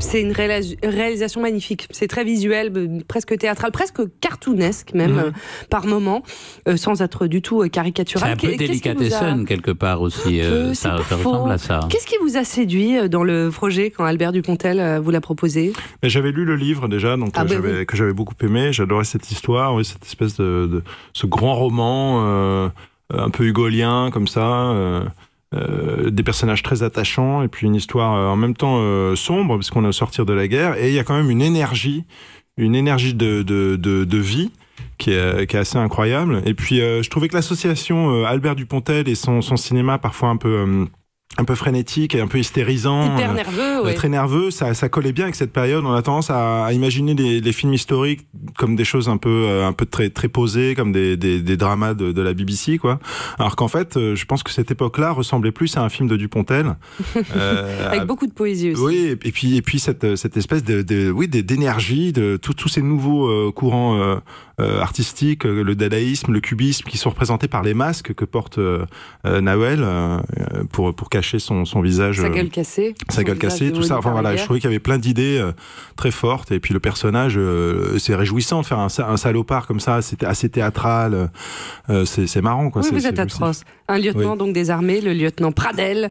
c'est une réalisation magnifique. C'est très visuel, presque théâtral, presque cartoonesque même mhm. euh, par moment, euh, sans être du tout euh, caricatural. C'est un peu délicat quelque part aussi. ça, ressemble à ça. Qu'est-ce qui vous a séduit dans le projet quand Albert Dupontel vous l'a proposé J'avais lu le livre déjà, donc ah, bah que j'avais beaucoup aimé. J'adorais cette histoire, oui, cette espèce de, de, ce grand roman un peu hugolien comme ça. Euh, des personnages très attachants et puis une histoire euh, en même temps euh, sombre parce qu'on est au sortir de la guerre et il y a quand même une énergie une énergie de, de, de, vie qui est, assez incroyable et puis je trouvais que l'association Albert Dupontel et son, son cinéma parfois un peu un peu frénétique et un peu hystérisant. Hyper euh, nerveux, euh, Très nerveux, ça, collait bien avec cette période. On a tendance à, imaginer les, films historiques comme des choses un peu, euh, un peu très, très posées, comme des, des, des dramas de, la BBC, quoi. Alors qu'en fait, je pense que cette époque-là ressemblait plus à un film de Dupontel. avec beaucoup de poésie aussi. Oui, et puis, et puis cette, cette espèce de, de oui, d'énergie, de tous ces nouveaux courants artistiques, le dadaïsme, le cubisme, qui sont représentés par les masques que porte Nawel, pour, cacher son, visage. Sa euh, gueule cassée. Sa gueule cassée, tout ça. Enfin voilà, je trouvais qu'il y avait plein d'idées euh, très fortes. Et puis le personnage, euh, c'est réjouissant de faire un, salopard comme ça. C'était assez théâtral. c'est marrant, quoi. Oui, vous êtes atroce. Un lieutenant donc donc armées, le lieutenant Pradel,